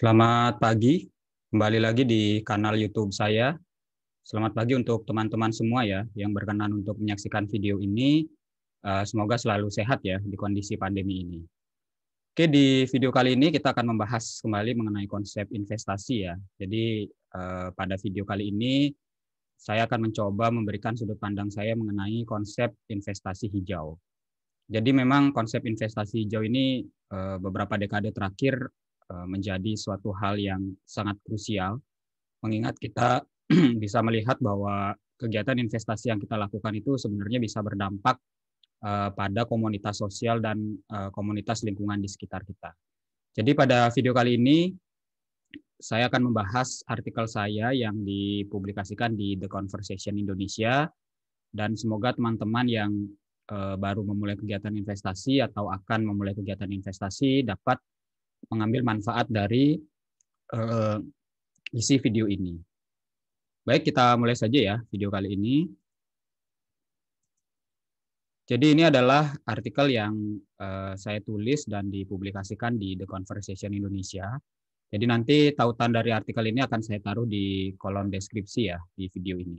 Selamat pagi, kembali lagi di kanal YouTube saya. Selamat pagi untuk teman-teman semua ya yang berkenan untuk menyaksikan video ini. Eh, semoga selalu sehat ya di kondisi pandemi ini. Oke, di video kali ini kita akan membahas kembali mengenai konsep investasi ya. Jadi eh, pada video kali ini saya akan mencoba memberikan sudut pandang saya mengenai konsep investasi hijau. Jadi memang konsep investasi hijau ini eh, beberapa dekade terakhir Eh, menjadi suatu hal yang sangat krusial, mengingat kita bisa melihat bahwa kegiatan investasi yang kita lakukan itu sebenarnya bisa berdampak eh, pada komunitas sosial dan eh, komunitas lingkungan di sekitar kita. Jadi pada video kali ini saya akan membahas artikel saya yang dipublikasikan di The Conversation Indonesia dan semoga teman-teman yang baru memulai kegiatan investasi atau akan memulai kegiatan investasi dapat mengambil manfaat dari uh, isi video ini. Baik, kita mulai saja ya video kali ini. Jadi ini adalah artikel yang uh, saya tulis dan dipublikasikan di The Conversation Indonesia. Jadi nanti tautan dari artikel ini akan saya taruh di kolom deskripsi ya di video ini.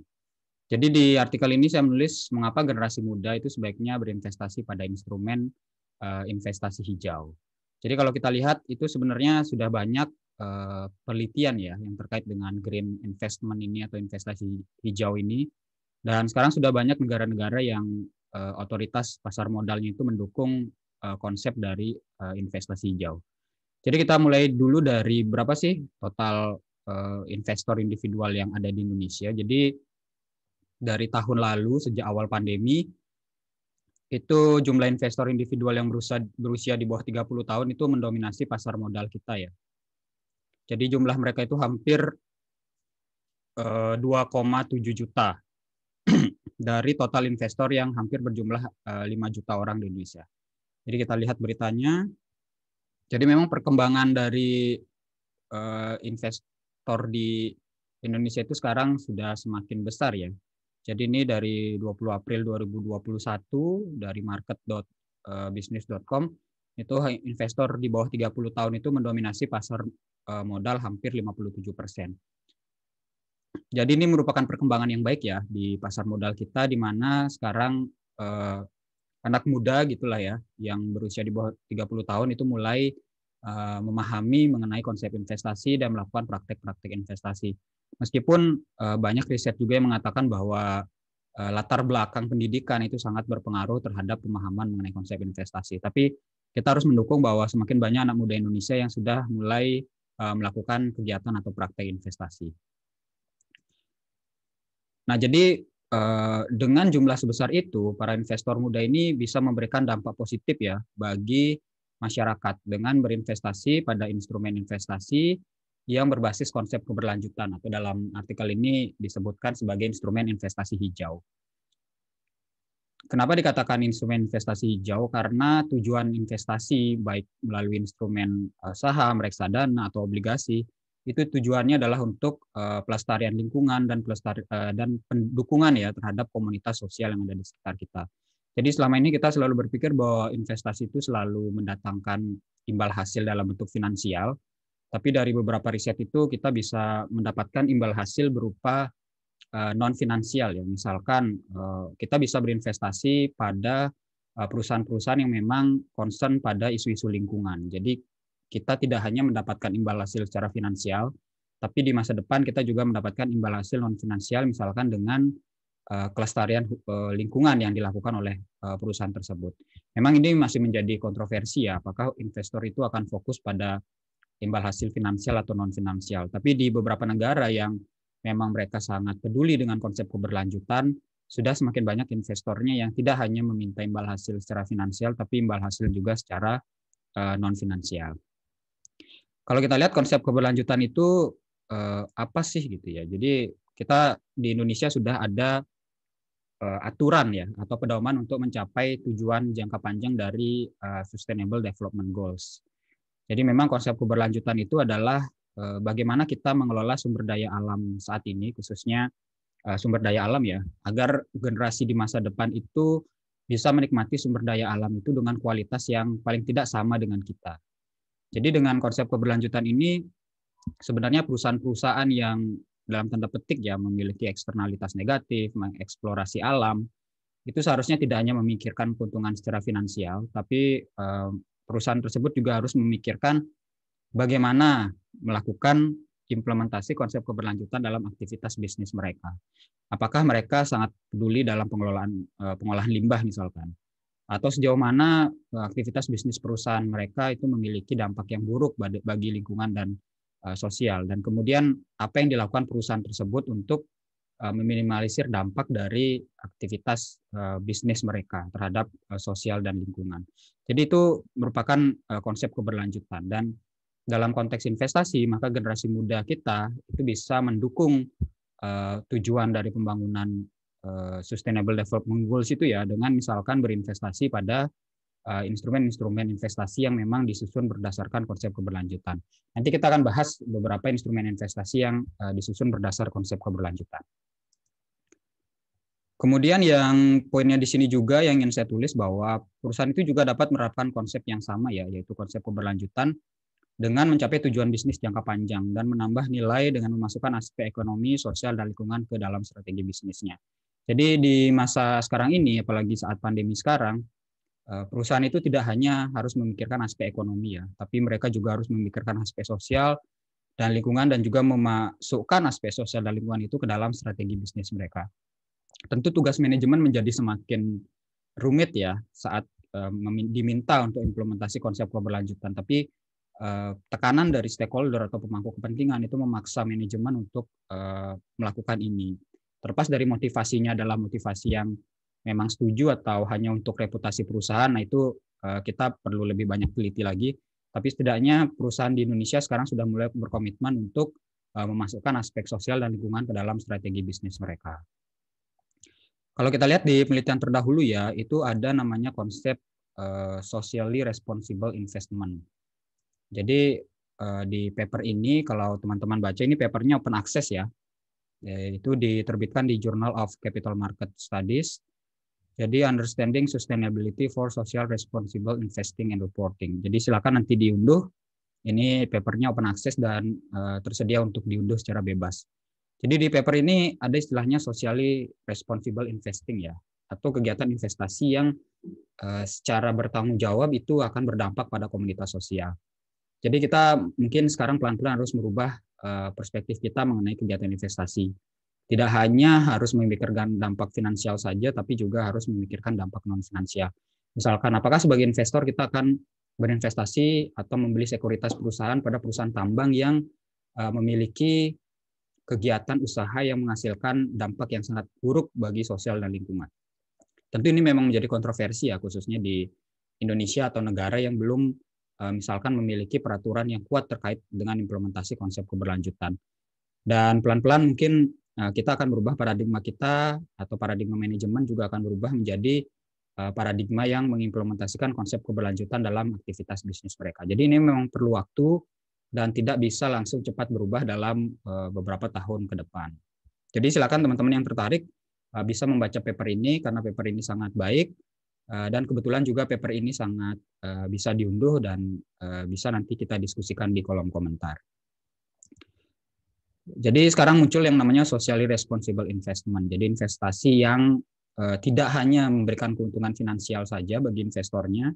Jadi di artikel ini saya menulis mengapa generasi muda itu sebaiknya berinvestasi pada instrumen eh, investasi hijau. Jadi kalau kita lihat itu sebenarnya sudah banyak uh, penelitian ya yang terkait dengan green investment ini atau investasi hijau ini. Dan sekarang sudah banyak negara-negara yang uh, otoritas pasar modalnya itu mendukung uh, konsep dari uh, investasi hijau. Jadi kita mulai dulu dari berapa sih total uh, investor individual yang ada di Indonesia. Jadi dari tahun lalu sejak awal pandemi itu jumlah investor individual yang berusia, berusia di bawah 30 tahun itu mendominasi pasar modal kita ya. Jadi jumlah mereka itu hampir 2,7 eh, juta dari total investor yang hampir berjumlah eh, lima 5 juta orang di Indonesia. Jadi kita lihat beritanya. Jadi memang perkembangan dari eh, investor di Indonesia itu sekarang sudah semakin besar ya. Jadi ini dari 20 April 2021 dari market.business.com eh, itu investor di bawah 30 tahun itu mendominasi pasar eh, modal hampir 57 persen. Jadi ini merupakan perkembangan yang baik ya di pasar modal kita di mana sekarang eh, anak muda gitulah ya yang berusia di bawah 30 tahun itu mulai Eh, memahami mengenai konsep investasi dan melakukan praktek-praktek investasi. Meskipun eh, banyak riset juga yang mengatakan bahwa eh, latar belakang pendidikan itu sangat berpengaruh terhadap pemahaman mengenai konsep investasi. Tapi kita harus mendukung bahwa semakin banyak anak muda Indonesia yang sudah mulai melakukan kegiatan atau praktek investasi. Nah, jadi dengan jumlah sebesar itu, para investor muda ini bisa memberikan dampak positif ya bagi masyarakat dengan berinvestasi pada instrumen investasi yang berbasis konsep keberlanjutan atau dalam artikel ini disebutkan sebagai instrumen investasi hijau. Kenapa dikatakan instrumen investasi hijau? Karena tujuan investasi baik melalui instrumen eh, saham, reksadana atau obligasi itu tujuannya adalah untuk eh, pelestarian lingkungan dan pelestari eh, dan pendukungan ya terhadap komunitas sosial yang ada di sekitar kita. Jadi selama ini kita selalu berpikir bahwa investasi itu selalu mendatangkan imbal hasil dalam bentuk finansial, tapi dari beberapa riset itu kita bisa mendapatkan imbal hasil berupa eh, non finansial ya. Misalkan eh, kita bisa berinvestasi pada eh, perusahaan-perusahaan yang memang concern pada isu-isu lingkungan. Jadi kita tidak hanya mendapatkan imbal hasil secara finansial, tapi di masa depan kita juga mendapatkan imbal hasil non finansial misalkan dengan Eh, kelestarian eh, lingkungan yang dilakukan oleh eh, perusahaan tersebut. Memang ini masih menjadi kontroversi ya, apakah investor itu akan fokus pada imbal hasil finansial atau non finansial. Tapi di beberapa negara yang memang mereka sangat peduli dengan konsep keberlanjutan, sudah semakin banyak investornya yang tidak hanya meminta imbal hasil secara finansial, tapi imbal hasil juga secara non finansial. Kalau kita lihat konsep keberlanjutan itu apa sih gitu ya. Jadi kita di Indonesia sudah ada Eh, aturan ya atau pedoman untuk mencapai tujuan jangka panjang dari uh, Sustainable Development Goals. Jadi memang konsep keberlanjutan itu adalah uh, bagaimana kita mengelola sumber daya alam saat ini khususnya uh, sumber daya alam ya agar generasi di masa depan itu bisa menikmati sumber daya alam itu dengan kualitas yang paling tidak sama dengan kita. Jadi dengan konsep keberlanjutan ini sebenarnya perusahaan-perusahaan yang dalam tanda petik ya memiliki eksternalitas negatif, mengeksplorasi alam, itu seharusnya tidak hanya memikirkan keuntungan secara finansial, tapi eh, perusahaan tersebut juga harus memikirkan bagaimana melakukan implementasi konsep keberlanjutan dalam aktivitas bisnis mereka. Apakah mereka sangat peduli dalam pengelolaan eh, pengolahan limbah misalkan? Atau sejauh mana eh, aktivitas bisnis perusahaan mereka itu memiliki dampak yang buruk bagi lingkungan dan Eh, sosial dan kemudian apa yang dilakukan perusahaan tersebut untuk eh, meminimalisir dampak dari aktivitas eh, bisnis mereka terhadap sosial dan lingkungan. Jadi itu merupakan konsep keberlanjutan dan dalam konteks investasi maka generasi muda kita itu bisa mendukung tujuan dari pembangunan sustainable development goals itu ya dengan misalkan berinvestasi pada Eh, instrumen-instrumen investasi yang memang disusun berdasarkan konsep keberlanjutan. Nanti kita akan bahas beberapa instrumen investasi yang eh, disusun berdasar konsep keberlanjutan. Kemudian yang poinnya di sini juga yang ingin saya tulis bahwa perusahaan itu juga dapat menerapkan konsep yang sama ya, yaitu konsep keberlanjutan dengan mencapai tujuan bisnis jangka panjang dan menambah nilai dengan memasukkan aspek ekonomi, sosial, dan lingkungan ke dalam strategi bisnisnya. Jadi di masa sekarang ini, apalagi saat pandemi sekarang, Eh, perusahaan itu tidak hanya harus memikirkan aspek ekonomi ya, tapi mereka juga harus memikirkan aspek sosial dan lingkungan dan juga memasukkan aspek sosial dan lingkungan itu ke dalam strategi bisnis mereka. Tentu tugas manajemen menjadi semakin rumit ya saat eh, diminta untuk implementasi konsep keberlanjutan, tapi eh, tekanan dari stakeholder atau pemangku kepentingan itu memaksa manajemen untuk melakukan ini. Terlepas dari motivasinya adalah motivasi yang memang setuju atau hanya untuk reputasi perusahaan, nah itu eh, kita perlu lebih banyak teliti lagi. Tapi setidaknya perusahaan di Indonesia sekarang sudah mulai berkomitmen untuk eh, memasukkan aspek sosial dan lingkungan ke dalam strategi bisnis mereka. Kalau kita lihat di penelitian terdahulu ya, itu ada namanya konsep eh, socially responsible investment. Jadi di paper ini, kalau teman-teman baca ini papernya open access ya, itu diterbitkan di Journal of Capital Market Studies jadi understanding sustainability for social responsible investing and reporting. Jadi silakan nanti diunduh. Ini papernya open access dan uh, tersedia untuk diunduh secara bebas. Jadi di paper ini ada istilahnya socially responsible investing ya, atau kegiatan investasi yang uh, secara bertanggung jawab itu akan berdampak pada komunitas sosial. Jadi kita mungkin sekarang pelan-pelan harus merubah uh, perspektif kita mengenai kegiatan investasi. Tidak hanya harus memikirkan dampak finansial saja, tapi juga harus memikirkan dampak non-finansial. Misalkan, apakah sebagai investor kita akan berinvestasi atau membeli sekuritas perusahaan pada perusahaan tambang yang eh, memiliki kegiatan usaha yang menghasilkan dampak yang sangat buruk bagi sosial dan lingkungan. Tentu ini memang menjadi kontroversi ya, khususnya di Indonesia atau negara yang belum eh, misalkan memiliki peraturan yang kuat terkait dengan implementasi konsep keberlanjutan. Dan pelan-pelan mungkin Nah, kita akan berubah paradigma kita atau paradigma manajemen juga akan berubah menjadi eh, paradigma yang mengimplementasikan konsep keberlanjutan dalam aktivitas bisnis mereka. Jadi ini memang perlu waktu dan tidak bisa langsung cepat berubah dalam eh, beberapa tahun ke depan. Jadi silakan teman-teman yang tertarik eh, bisa membaca paper ini karena paper ini sangat baik dan kebetulan juga paper ini sangat bisa diunduh dan bisa nanti kita diskusikan di kolom komentar. Jadi sekarang muncul yang namanya socially responsible investment. Jadi investasi yang eh, tidak hanya memberikan keuntungan finansial saja bagi investornya,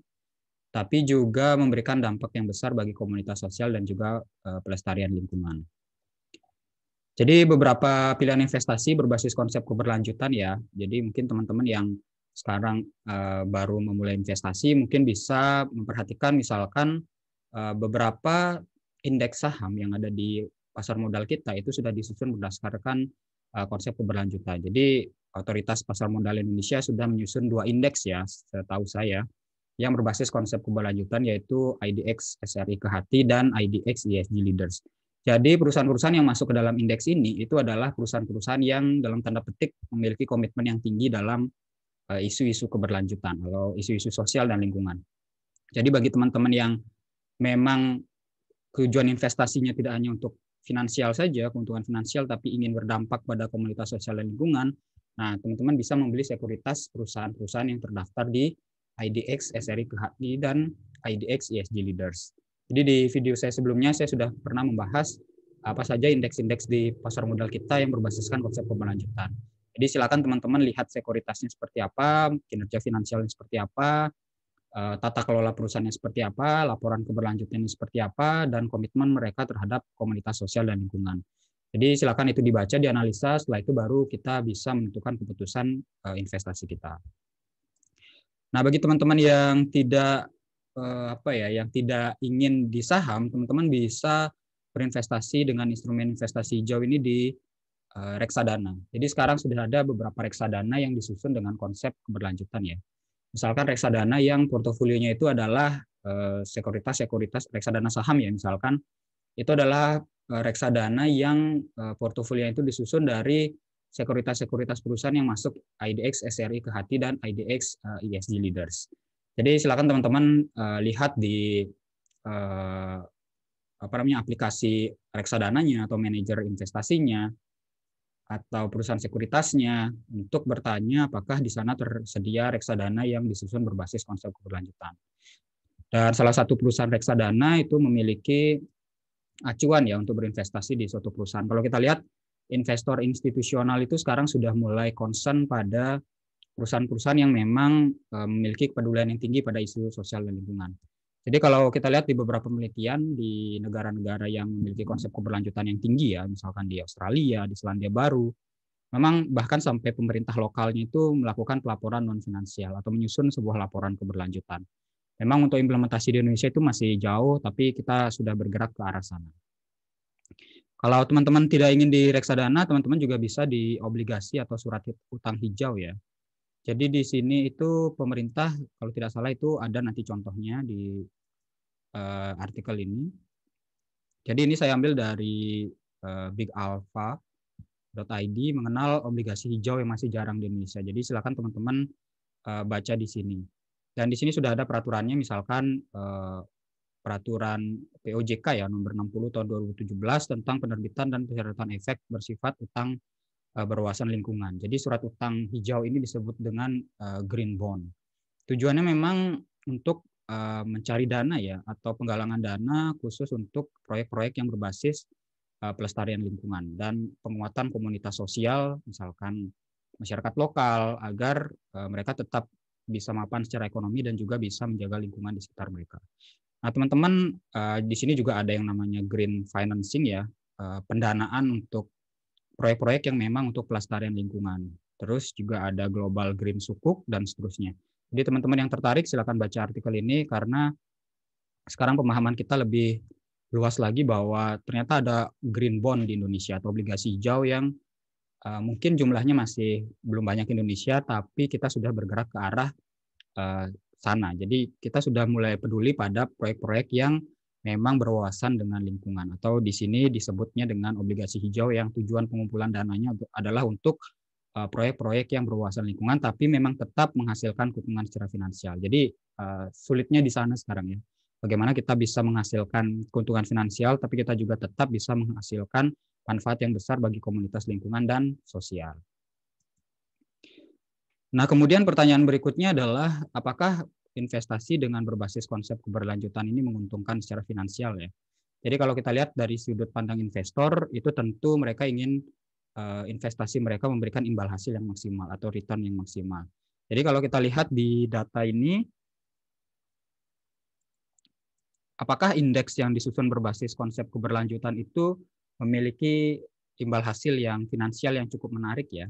tapi juga memberikan dampak yang besar bagi komunitas sosial dan juga eh, pelestarian lingkungan. Jadi beberapa pilihan investasi berbasis konsep keberlanjutan ya. Jadi mungkin teman-teman yang sekarang eh, baru memulai investasi mungkin bisa memperhatikan misalkan eh, beberapa indeks saham yang ada di pasar modal kita itu sudah disusun berdasarkan eh, konsep keberlanjutan. Jadi otoritas pasar modal Indonesia sudah menyusun dua indeks ya, setahu saya, yang berbasis konsep keberlanjutan yaitu IDX SRI Kehati dan IDX ESG Leaders. Jadi perusahaan-perusahaan yang masuk ke dalam indeks ini itu adalah perusahaan-perusahaan yang dalam tanda petik memiliki komitmen yang tinggi dalam eh, isu-isu keberlanjutan atau isu-isu sosial dan lingkungan. Jadi bagi teman-teman yang memang tujuan investasinya tidak hanya untuk finansial saja, keuntungan finansial, tapi ingin berdampak pada komunitas sosial dan lingkungan, nah teman-teman bisa membeli sekuritas perusahaan-perusahaan yang terdaftar di IDX SRI KHI dan IDX ESG Leaders. Jadi di video saya sebelumnya saya sudah pernah membahas apa saja indeks-indeks di pasar modal kita yang berbasiskan konsep pemelanjutan. Jadi silakan teman-teman lihat sekuritasnya seperti apa, kinerja finansialnya seperti apa, Eh, tata kelola perusahaannya seperti apa, laporan keberlanjutannya seperti apa, dan komitmen mereka terhadap komunitas sosial dan lingkungan. Jadi silakan itu dibaca, dianalisa, setelah itu baru kita bisa menentukan keputusan eh, investasi kita. Nah, bagi teman-teman yang tidak eh, apa ya, yang tidak ingin di saham, teman-teman bisa berinvestasi dengan instrumen investasi hijau ini di reksadana. Jadi sekarang sudah ada beberapa reksadana yang disusun dengan konsep keberlanjutan ya misalkan reksadana yang portofolionya itu adalah eh, sekuritas-sekuritas reksadana saham ya misalkan itu adalah eh, reksadana yang eh, portofolio itu disusun dari sekuritas-sekuritas perusahaan yang masuk IDX SRI ke hati dan IDX ESG Leaders. Jadi silakan teman-teman lihat di apa namanya aplikasi reksadananya atau manajer investasinya atau perusahaan sekuritasnya untuk bertanya apakah di sana tersedia reksadana yang disusun berbasis konsep keberlanjutan. Dan salah satu perusahaan reksadana itu memiliki acuan ya untuk berinvestasi di suatu perusahaan. Kalau kita lihat investor institusional itu sekarang sudah mulai concern pada perusahaan-perusahaan yang memang eh, memiliki kepedulian yang tinggi pada isu sosial dan lingkungan. Jadi kalau kita lihat di beberapa penelitian di negara-negara yang memiliki konsep keberlanjutan yang tinggi ya, misalkan di Australia, di Selandia Baru, memang bahkan sampai pemerintah lokalnya itu melakukan pelaporan non finansial atau menyusun sebuah laporan keberlanjutan. Memang untuk implementasi di Indonesia itu masih jauh, tapi kita sudah bergerak ke arah sana. Kalau teman-teman tidak ingin di reksadana, teman-teman juga bisa di obligasi atau surat utang hijau ya. Jadi di sini itu pemerintah kalau tidak salah itu ada nanti contohnya di uh, artikel ini. Jadi ini saya ambil dari uh, eh, Big Alpha mengenal obligasi hijau yang masih jarang di Indonesia. Jadi silakan teman-teman uh, baca di sini. Dan di sini sudah ada peraturannya misalkan uh, peraturan POJK ya nomor 60 tahun 2017 tentang penerbitan dan persyaratan efek bersifat utang Eh, berwawasan lingkungan. Jadi surat utang hijau ini disebut dengan eh, green bond. Tujuannya memang untuk eh, mencari dana ya atau penggalangan dana khusus untuk proyek-proyek yang berbasis pelestarian lingkungan dan penguatan komunitas sosial misalkan masyarakat lokal agar mereka tetap bisa mapan secara ekonomi dan juga bisa menjaga lingkungan di sekitar mereka. Nah, teman-teman di sini juga ada yang namanya green financing ya, pendanaan untuk proyek-proyek yang memang untuk pelestarian lingkungan. Terus juga ada Global Green Sukuk dan seterusnya. Jadi teman-teman yang tertarik silakan baca artikel ini karena sekarang pemahaman kita lebih luas lagi bahwa ternyata ada green bond di Indonesia atau obligasi hijau yang uh, mungkin jumlahnya masih belum banyak di Indonesia tapi kita sudah bergerak ke arah uh, sana. Jadi kita sudah mulai peduli pada proyek-proyek yang memang berwawasan dengan lingkungan atau di sini disebutnya dengan obligasi hijau yang tujuan pengumpulan dananya adalah untuk eh, proyek-proyek yang berwawasan lingkungan tapi memang tetap menghasilkan keuntungan secara finansial. Jadi eh, sulitnya di sana sekarang ya. Bagaimana kita bisa menghasilkan keuntungan finansial tapi kita juga tetap bisa menghasilkan manfaat yang besar bagi komunitas lingkungan dan sosial. Nah, kemudian pertanyaan berikutnya adalah apakah investasi dengan berbasis konsep keberlanjutan ini menguntungkan secara finansial ya. Jadi kalau kita lihat dari sudut pandang investor itu tentu mereka ingin uh, investasi mereka memberikan imbal hasil yang maksimal atau return yang maksimal. Jadi kalau kita lihat di data ini apakah indeks yang disusun berbasis konsep keberlanjutan itu memiliki imbal hasil yang finansial yang cukup menarik ya.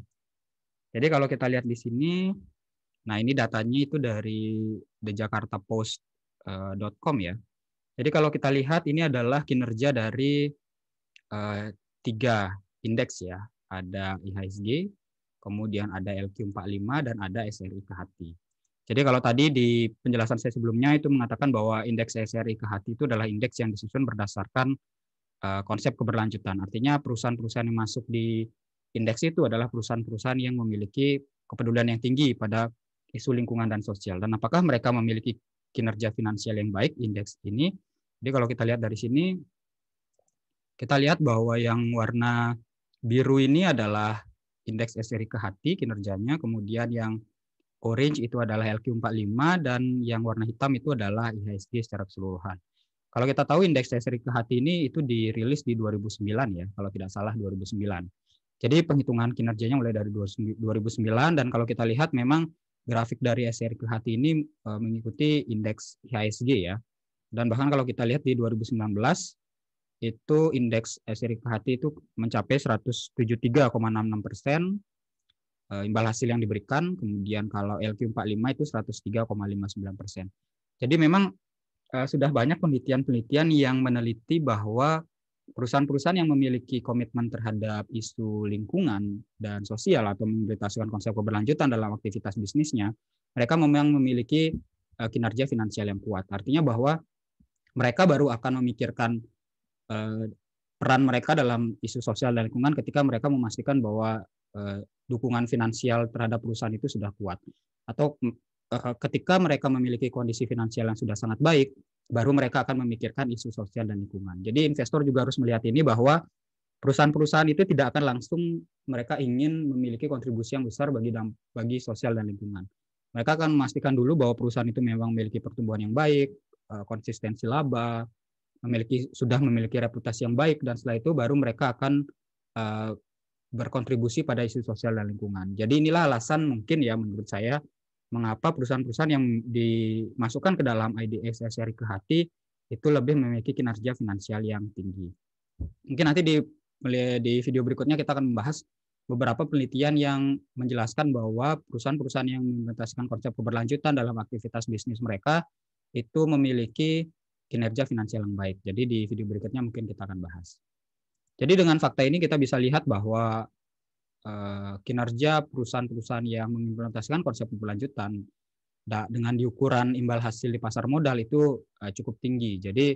Jadi kalau kita lihat di sini Nah, ini datanya itu dari thejakartapost.com eh, ya. Jadi kalau kita lihat ini adalah kinerja dari uh, tiga indeks ya. Ada IHSG, kemudian ada LQ45, dan ada SRI Kehati. Jadi kalau tadi di penjelasan saya sebelumnya itu mengatakan bahwa indeks SRI Kehati itu adalah indeks yang disusun berdasarkan uh, konsep keberlanjutan. Artinya perusahaan-perusahaan yang masuk di indeks itu adalah perusahaan-perusahaan yang memiliki kepedulian yang tinggi pada isu lingkungan dan sosial dan apakah mereka memiliki kinerja finansial yang baik indeks ini. Jadi kalau kita lihat dari sini kita lihat bahwa yang warna biru ini adalah indeks SRI ke hati kinerjanya, kemudian yang orange itu adalah LQ45 dan yang warna hitam itu adalah IHSG secara keseluruhan. Kalau kita tahu indeks SRI ke hati ini itu dirilis di 2009 ya, kalau tidak salah 2009. Jadi penghitungan kinerjanya mulai dari 2009 dan kalau kita lihat memang grafik dari SRQ hati ini eh, mengikuti indeks IHSG ya. Dan bahkan kalau kita lihat di 2019 itu indeks SRQ hati itu mencapai 173,66 persen eh, imbal hasil yang diberikan. Kemudian kalau LQ45 itu 103,59 persen. Jadi memang eh, sudah banyak penelitian-penelitian yang meneliti bahwa perusahaan-perusahaan yang memiliki komitmen terhadap isu lingkungan dan sosial atau mengimplementasikan konsep keberlanjutan dalam aktivitas bisnisnya, mereka memang memiliki eh, kinerja finansial yang kuat. Artinya bahwa mereka baru akan memikirkan eh, peran mereka dalam isu sosial dan lingkungan ketika mereka memastikan bahwa eh, dukungan finansial terhadap perusahaan itu sudah kuat. Atau ketika mereka memiliki kondisi finansial yang sudah sangat baik, baru mereka akan memikirkan isu sosial dan lingkungan. Jadi investor juga harus melihat ini bahwa perusahaan-perusahaan itu tidak akan langsung mereka ingin memiliki kontribusi yang besar bagi bagi sosial dan lingkungan. Mereka akan memastikan dulu bahwa perusahaan itu memang memiliki pertumbuhan yang baik, eh, konsistensi laba, memiliki sudah memiliki reputasi yang baik dan setelah itu baru mereka akan eh, berkontribusi pada isu sosial dan lingkungan. Jadi inilah alasan mungkin ya menurut saya mengapa perusahaan-perusahaan yang dimasukkan ke dalam IDX SRI ke hati itu lebih memiliki kinerja finansial yang tinggi. Mungkin nanti di di video berikutnya kita akan membahas beberapa penelitian yang menjelaskan bahwa perusahaan-perusahaan yang mengimplementasikan konsep keberlanjutan dalam aktivitas bisnis mereka itu memiliki kinerja finansial yang baik. Jadi di video berikutnya mungkin kita akan bahas. Jadi dengan fakta ini kita bisa lihat bahwa Eh, kinerja perusahaan-perusahaan yang mengimplementasikan konsep berkelanjutan dengan diukuran imbal hasil di pasar modal itu eh, cukup tinggi. Jadi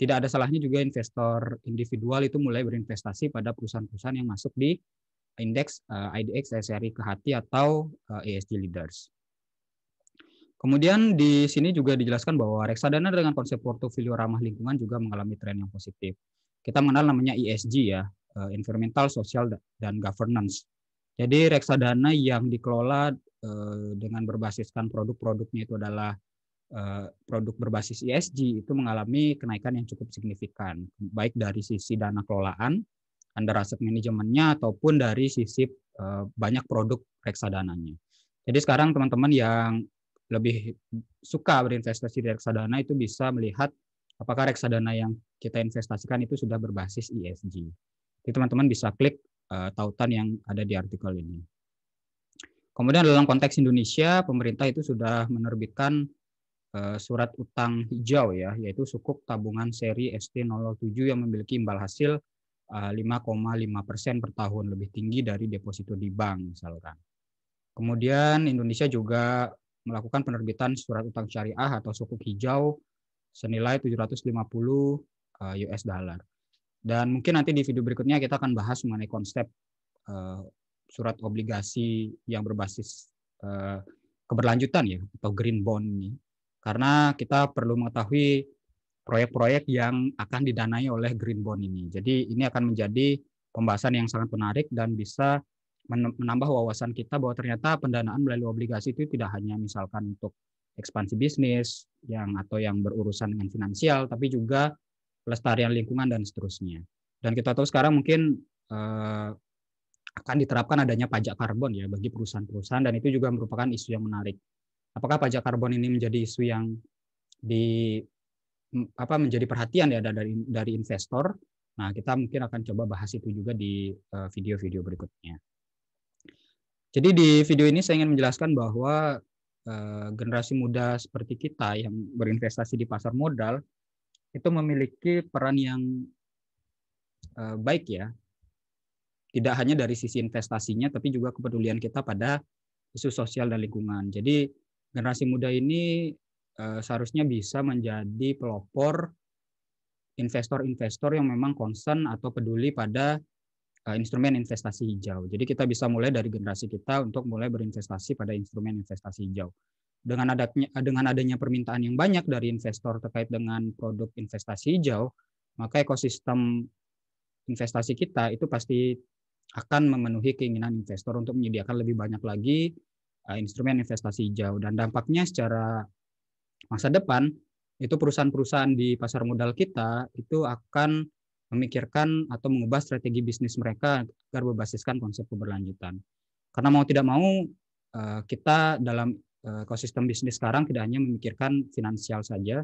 tidak ada salahnya juga investor individual itu mulai berinvestasi pada perusahaan-perusahaan yang masuk di indeks eh, IDX SRI Kehati atau ESG e Leaders. Kemudian di sini juga dijelaskan bahwa reksadana dengan konsep portofolio ramah lingkungan juga mengalami tren yang positif. Kita mengenal namanya ESG ya, uh, environmental, sosial, dan governance. Jadi reksadana yang dikelola uh, dengan berbasiskan produk-produknya itu adalah uh, produk berbasis ESG itu mengalami kenaikan yang cukup signifikan, baik dari sisi dana kelolaan, under asset manajemennya, ataupun dari sisi uh, banyak produk reksadananya. Jadi sekarang teman-teman yang lebih suka berinvestasi di reksadana itu bisa melihat apakah reksadana yang kita investasikan itu sudah berbasis ESG. Jadi teman-teman bisa klik uh, tautan yang ada di artikel ini. Kemudian dalam konteks Indonesia, pemerintah itu sudah menerbitkan uh, surat utang hijau ya, yaitu sukuk tabungan seri st 07 yang memiliki imbal hasil 5,5 eh, persen per tahun lebih tinggi dari deposito di bank misalkan. Kemudian Indonesia juga melakukan penerbitan surat utang syariah atau sukuk hijau senilai 750 US dollar. Dan mungkin nanti di video berikutnya kita akan bahas mengenai konsep uh, surat obligasi yang berbasis uh, keberlanjutan ya atau green bond ini. Karena kita perlu mengetahui proyek-proyek yang akan didanai oleh green bond ini. Jadi ini akan menjadi pembahasan yang sangat menarik dan bisa menambah wawasan kita bahwa ternyata pendanaan melalui obligasi itu tidak hanya misalkan untuk ekspansi bisnis yang atau yang berurusan dengan finansial tapi juga pelestarian lingkungan dan seterusnya. Dan kita tahu sekarang mungkin uh, akan diterapkan adanya pajak karbon ya bagi perusahaan-perusahaan dan itu juga merupakan isu yang menarik. Apakah pajak karbon ini menjadi isu yang di apa menjadi perhatian ya dari dari investor? Nah, kita mungkin akan coba bahas itu juga di eh, video-video berikutnya. Jadi di video ini saya ingin menjelaskan bahwa eh, generasi muda seperti kita yang berinvestasi di pasar modal itu memiliki peran yang eh, baik ya. Tidak hanya dari sisi investasinya, tapi juga kepedulian kita pada isu sosial dan lingkungan. Jadi generasi muda ini eh, seharusnya bisa menjadi pelopor investor-investor yang memang concern atau peduli pada eh, instrumen investasi hijau. Jadi kita bisa mulai dari generasi kita untuk mulai berinvestasi pada instrumen investasi hijau dengan adanya dengan adanya permintaan yang banyak dari investor terkait dengan produk investasi hijau, maka ekosistem investasi kita itu pasti akan memenuhi keinginan investor untuk menyediakan lebih banyak lagi eh, instrumen investasi hijau dan dampaknya secara masa depan itu perusahaan-perusahaan di pasar modal kita itu akan memikirkan atau mengubah strategi bisnis mereka agar berbasiskan konsep keberlanjutan. Karena mau tidak mau eh, kita dalam Eh, ekosistem bisnis sekarang tidak hanya memikirkan finansial saja,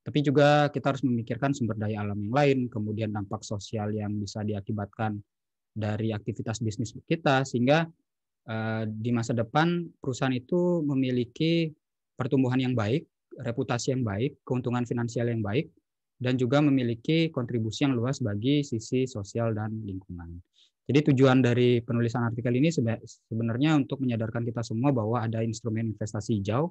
tapi juga kita harus memikirkan sumber daya alam yang lain, kemudian dampak sosial yang bisa diakibatkan dari aktivitas bisnis kita, sehingga eh, di masa depan perusahaan itu memiliki pertumbuhan yang baik, reputasi yang baik, keuntungan finansial yang baik, dan juga memiliki kontribusi yang luas bagi sisi sosial dan lingkungan. Jadi tujuan dari penulisan artikel ini sebenarnya untuk menyadarkan kita semua bahwa ada instrumen investasi hijau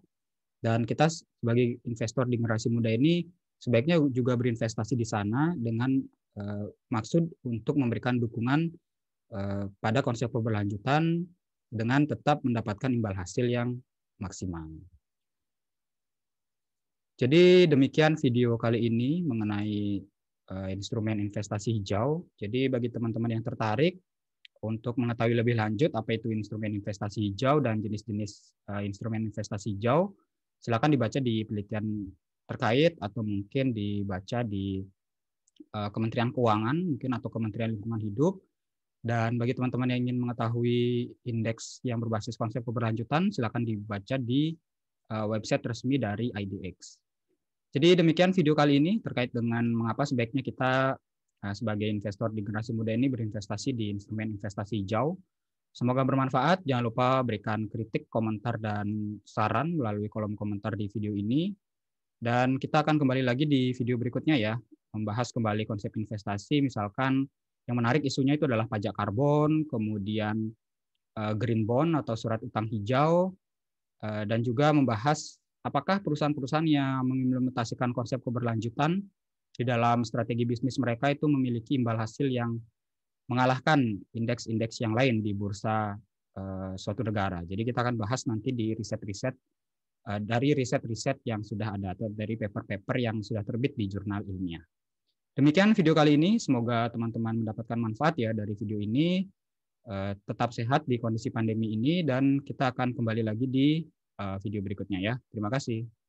dan kita sebagai investor di generasi muda ini sebaiknya juga berinvestasi di sana dengan uh, maksud untuk memberikan dukungan uh, pada konsep keberlanjutan dengan tetap mendapatkan imbal hasil yang maksimal. Jadi demikian video kali ini mengenai Eh, instrumen investasi hijau. Jadi bagi teman-teman yang tertarik untuk mengetahui lebih lanjut apa itu instrumen investasi hijau dan jenis-jenis eh, instrumen investasi hijau, silakan dibaca di penelitian terkait atau mungkin dibaca di eh, Kementerian Keuangan mungkin atau Kementerian Lingkungan Hidup. Dan bagi teman-teman yang ingin mengetahui indeks yang berbasis konsep keberlanjutan, silakan dibaca di website resmi dari IDX. Jadi demikian video kali ini terkait dengan mengapa sebaiknya kita eh, sebagai investor di generasi muda ini berinvestasi di instrumen investasi hijau. Semoga bermanfaat. Jangan lupa berikan kritik, komentar, dan saran melalui kolom komentar di video ini. Dan kita akan kembali lagi di video berikutnya ya, membahas kembali konsep investasi. Misalkan yang menarik isunya itu adalah pajak karbon, kemudian eh, green bond atau surat utang hijau, eh, dan juga membahas apakah perusahaan-perusahaan yang mengimplementasikan konsep keberlanjutan di dalam strategi bisnis mereka itu memiliki imbal hasil yang mengalahkan indeks-indeks yang lain di bursa eh, suatu negara. Jadi kita akan bahas nanti di riset-riset eh, dari riset-riset yang sudah ada atau dari paper-paper yang sudah terbit di jurnal ilmiah. Demikian video kali ini, semoga teman-teman mendapatkan manfaat ya dari video ini. Eh, tetap sehat di kondisi pandemi ini dan kita akan kembali lagi di Eh, video berikutnya ya. Terima kasih.